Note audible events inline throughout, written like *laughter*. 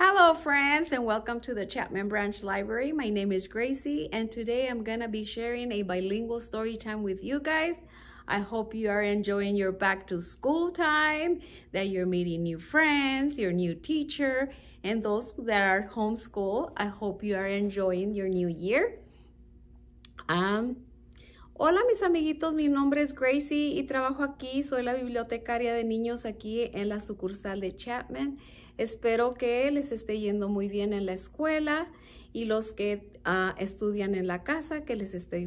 Hello friends and welcome to the Chapman Branch Library. My name is Gracie and today I'm gonna be sharing a bilingual story time with you guys. I hope you are enjoying your back to school time, that you're meeting new friends, your new teacher, and those that are homeschool, I hope you are enjoying your new year. Um, Hola mis amiguitos, mi nombre es Gracie y trabajo aquí, soy la bibliotecaria de niños aquí en la sucursal de Chapman. Espero que les esté yendo muy bien en la escuela y los que ah, estudian en la casa, que les esté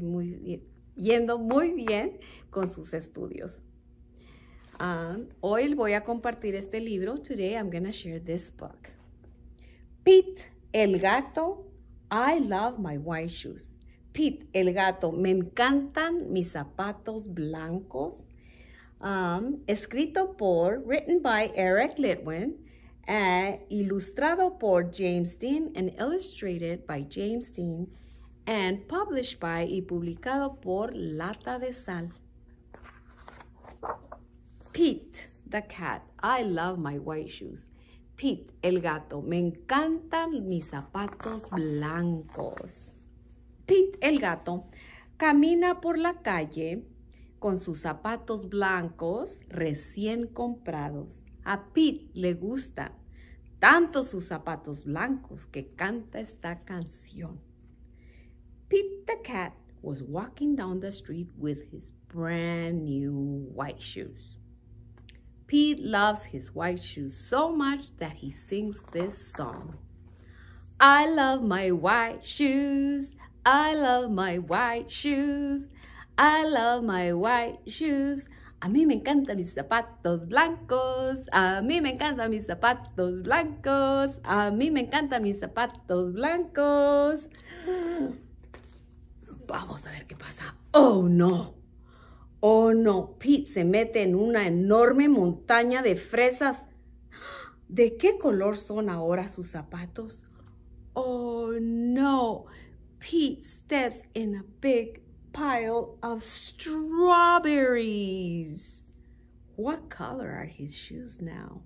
yendo muy bien con sus estudios. Ah, hoy voy a compartir este libro. Today I'm going to share this book. Pete, el gato. I love my white shoes. Pete, el gato. Me encantan mis zapatos blancos. Um, escrito por, written by Eric Litwin eh, ilustrado por James Dean and illustrated by James Dean and published by y publicado por Lata de Sal. Pete the cat. I love my white shoes. Pete el gato. Me encantan mis zapatos blancos. Pete el gato camina por la calle con sus zapatos blancos recién comprados A Pete le gustan tanto sus zapatos blancos que canta esta canción. Pete the cat was walking down the street with his brand new white shoes. Pete loves his white shoes so much that he sings this song. I love my white shoes. I love my white shoes. I love my white shoes. A mí me encantan mis zapatos blancos. A mí me encantan mis zapatos blancos. A mí me encantan mis zapatos blancos. Vamos a ver qué pasa. ¡Oh, no! ¡Oh, no! Pete se mete en una enorme montaña de fresas. ¿De qué color son ahora sus zapatos? ¡Oh, no! Pete steps in a big pile of strawberries. What color are his shoes now?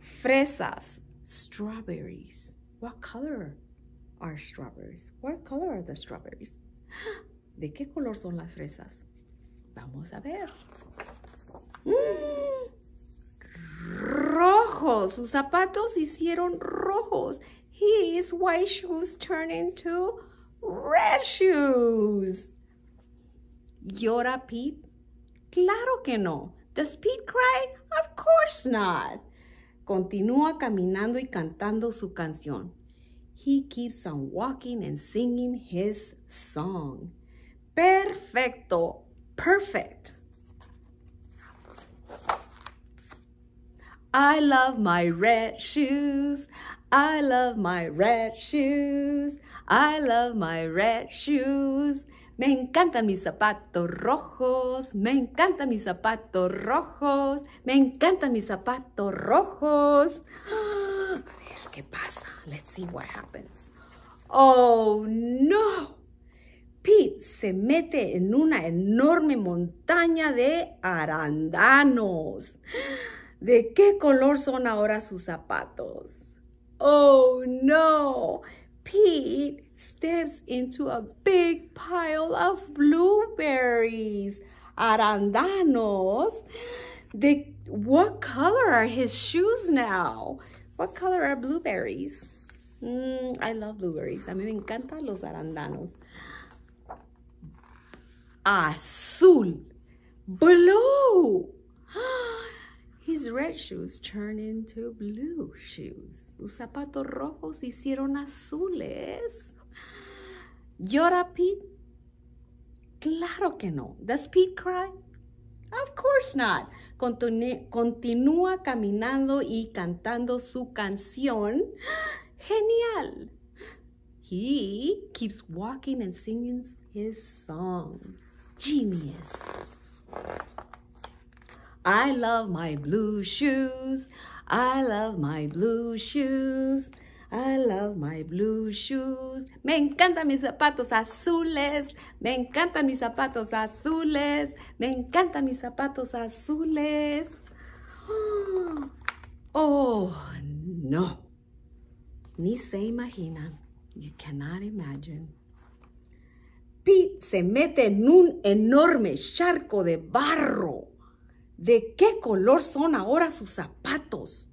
Fresas, strawberries. What color are strawberries? What color are the strawberries? *gasps* ¿De qué color son las fresas? Vamos a ver. Mm. Rojos. Sus zapatos hicieron rojos. His white shoes turned into Red shoes. Llora Pete? Claro que no. Does Pete cry? Of course not. Continúa caminando y cantando su canción. He keeps on walking and singing his song. Perfecto. Perfect. I love my red shoes. I love my red shoes. I love my red shoes. Me encantan mis zapatos rojos, me encantan mis zapatos rojos, me encantan mis zapatos rojos. A *gasps* ver qué pasa. Let's see what happens. Oh no. Pete se mete en una enorme montaña de arandanos. ¿De qué color son ahora sus zapatos? Oh no. Pete steps into a big pile of blueberries. Arandanos. They, what color are his shoes now? What color are blueberries? Mm, I love blueberries. A mí me encantan los arandanos. Azul. Blue. *gasps* Ah, his red shoes turned into blue shoes. Sus zapatos rojos hicieron azules. Llora Pete? Claro que no. Does Pete cry? Of course not. Continúa caminando y cantando su canción. *gasps* Genial. He keeps walking and singing his song. Genius. I love my blue shoes. I love my blue shoes. I love my blue shoes. Me encantan mis zapatos azules. Me encantan mis zapatos azules. Me encantan mis zapatos azules. *gasps* Oh, no. Ni se imaginan. You cannot imagine. Pete se mete en un enorme charco de barro. de qué color son ahora sus zapatos.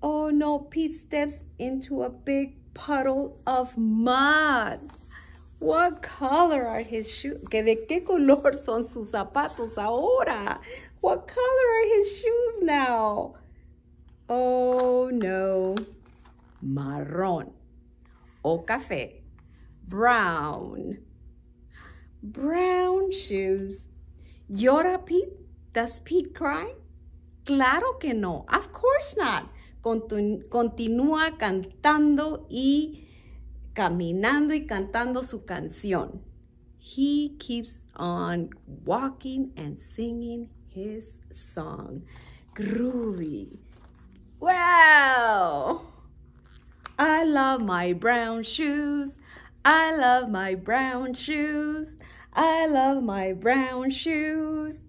Oh no, Pete steps into a big puddle of mud. What color are his shoes? Que de qué color *laughs* son sus zapatos ahora? What color are his shoes now? Oh no. Marrón o café. Brown. Brown shoes. Y ahora, Pete, does Pete cry? Claro que no. Of course not. continúa cantando y caminando y cantando su canción. He keeps on walking and singing his song. Groovy. Wow! I love my brown shoes. I love my brown shoes. I love my brown shoes.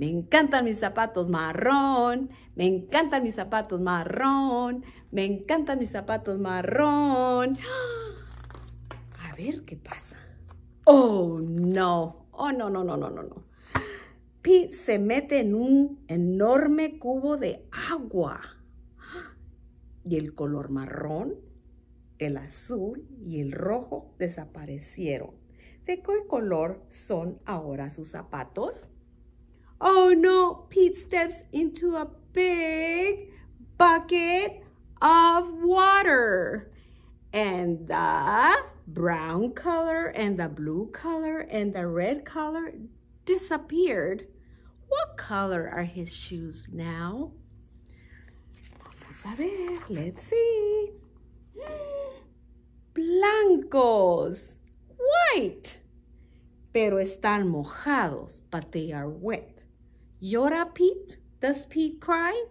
Me encantan mis zapatos marrón, me encantan mis zapatos marrón, me encantan mis zapatos marrón. ¡Ah! A ver qué pasa. Oh, no. Oh, no, no, no, no, no, no. Pi se mete en un enorme cubo de agua. Y el color marrón, el azul y el rojo desaparecieron. ¿De qué color son ahora sus zapatos? Oh no, Pete steps into a big bucket of water. And the brown color and the blue color and the red color disappeared. What color are his shoes now? Vamos a ver, let's see. *gasps* Blancos, white. Pero están mojados, but they are wet. ¿Llora Pete? Does Pete cry?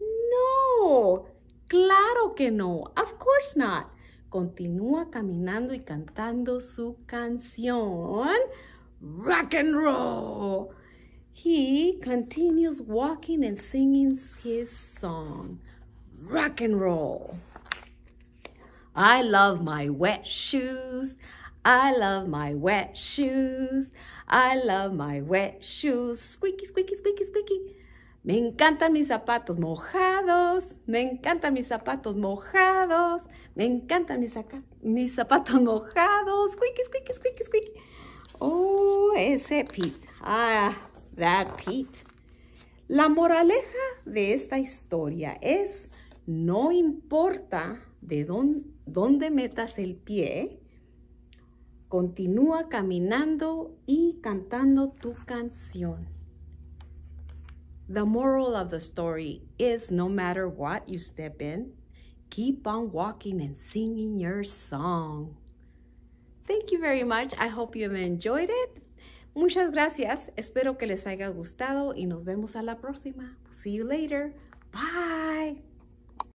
No, claro que no. Of course not. Continúa caminando y cantando su canción. Rock and roll. He continues walking and singing his song. Rock and roll. I love my wet shoes. I love my wet shoes. I love my wet shoes. Squeaky, squeaky, squeaky, squeaky. Me encantan mis zapatos mojados. Me encantan mis zapatos mojados. Me encantan mis, mis zapatos mojados. Squeaky, squeaky, squeaky, squeaky. Oh, ese Pete. Ah, that Pete. La moraleja de esta historia es, no importa de dónde metas el pie, Continúa caminando y cantando tu canción. The moral of the story is no matter what you step in, keep on walking and singing your song. Thank you very much. I hope you have enjoyed it. Muchas gracias. Espero que les haya gustado y nos vemos a la próxima. See you later. Bye.